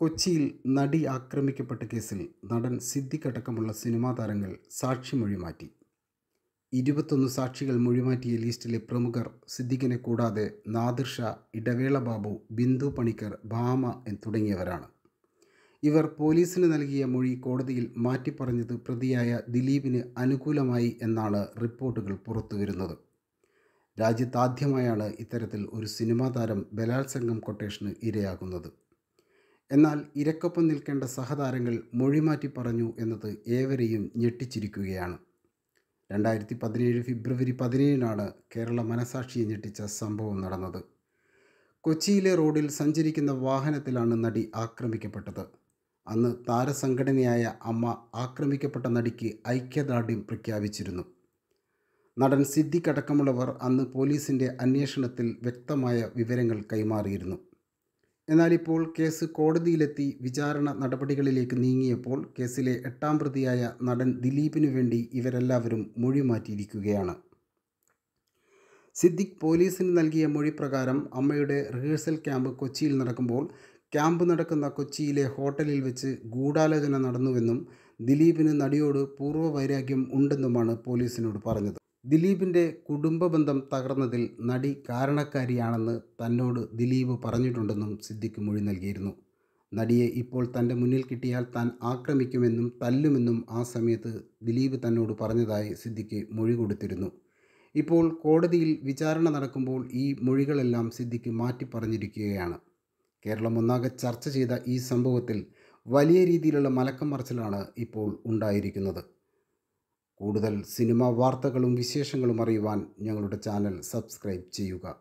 കൊച്ചിയിൽ നടി ആക്രമിക്കപ്പെട്ട കേസിൽ നടൻ സിദ്ദിഖ് അടക്കമുള്ള സിനിമാ താരങ്ങൾ സാക്ഷിമൊഴി മാറ്റി ഇരുപത്തൊന്ന് സാക്ഷികൾ മൊഴിമാറ്റിയ ലിസ്റ്റിലെ പ്രമുഖർ സിദ്ദിഖിനെ കൂടാതെ നാദിർഷ ഇടവേള ബാബു ബിന്ദു പണിക്കർ ഭാമ തുടങ്ങിയവരാണ് ഇവർ പോലീസിന് നൽകിയ മൊഴി കോടതിയിൽ മാറ്റിപ്പറഞ്ഞത് പ്രതിയായ ദിലീപിന് അനുകൂലമായി എന്നാണ് റിപ്പോർട്ടുകൾ പുറത്തുവരുന്നത് രാജ്യത്താദ്യമായാണ് ഇത്തരത്തിൽ ഒരു സിനിമാ താരം ബലാത്സംഗം കൊട്ടേഷന് ഇരയാകുന്നത് എന്നാൽ ഇരക്കൊപ്പം നിൽക്കേണ്ട സഹതാരങ്ങൾ മൊഴിമാറ്റി പറഞ്ഞു എന്നത് ഏവരെയും ഞെട്ടിച്ചിരിക്കുകയാണ് രണ്ടായിരത്തി പതിനേഴ് ഫെബ്രുവരി പതിനേഴിനാണ് കേരള മനസാക്ഷിയെ ഞെട്ടിച്ച സംഭവം നടന്നത് കൊച്ചിയിലെ റോഡിൽ സഞ്ചരിക്കുന്ന വാഹനത്തിലാണ് നടി ആക്രമിക്കപ്പെട്ടത് അന്ന് താരസംഘടനയായ അമ്മ ആക്രമിക്കപ്പെട്ട നടിക്ക് ഐക്യദാർഢ്യം പ്രഖ്യാപിച്ചിരുന്നു നടൻ സിദ്ധിക്കടക്കമുള്ളവർ അന്ന് പോലീസിൻ്റെ അന്വേഷണത്തിൽ വ്യക്തമായ വിവരങ്ങൾ കൈമാറിയിരുന്നു എന്നാൽ ഇപ്പോൾ കേസ് കോടതിയിലെത്തി വിചാരണ നടപടികളിലേക്ക് നീങ്ങിയപ്പോൾ കേസിലെ എട്ടാം പ്രതിയായ നടൻ ദിലീപിനു വേണ്ടി ഇവരെല്ലാവരും മൊഴി മാറ്റിയിരിക്കുകയാണ് സിദ്ദിഖ് പോലീസിന് നൽകിയ മൊഴി പ്രകാരം അമ്മയുടെ റിഹേഴ്സൽ ക്യാമ്പ് കൊച്ചിയിൽ നടക്കുമ്പോൾ ക്യാമ്പ് നടക്കുന്ന കൊച്ചിയിലെ ഹോട്ടലിൽ വെച്ച് ഗൂഢാലോചന നടന്നുവെന്നും ദിലീപിന് നടിയോട് പൂർവ്വ വൈരാഗ്യം ഉണ്ടെന്നുമാണ് പോലീസിനോട് പറഞ്ഞത് ദിലീപിൻ്റെ കുടുംബ ബന്ധം തകർന്നതിൽ നടി കാരണക്കാരിയാണെന്ന് തന്നോട് ദിലീപ് പറഞ്ഞിട്ടുണ്ടെന്നും സിദ്ദിഖ് മൊഴി നൽകിയിരുന്നു നടിയെ ഇപ്പോൾ തൻ്റെ മുന്നിൽ കിട്ടിയാൽ താൻ ആക്രമിക്കുമെന്നും തല്ലുമെന്നും ആ സമയത്ത് ദിലീപ് തന്നോട് പറഞ്ഞതായി സിദ്ദിഖ് മൊഴി കൊടുത്തിരുന്നു ഇപ്പോൾ കോടതിയിൽ വിചാരണ നടക്കുമ്പോൾ ഈ മൊഴികളെല്ലാം സിദ്ദിഖ് മാറ്റി പറഞ്ഞിരിക്കുകയാണ് കേരളം ഒന്നാകെ ചർച്ച ചെയ്ത ഈ സംഭവത്തിൽ വലിയ രീതിയിലുള്ള മലക്കം മറച്ചിലാണ് ഇപ്പോൾ ഉണ്ടായിരിക്കുന്നത് കൂടുതൽ സിനിമാ വാർത്തകളും വിശേഷങ്ങളും അറിയുവാൻ ഞങ്ങളുടെ ചാനൽ സബ്സ്ക്രൈബ് ചെയ്യുക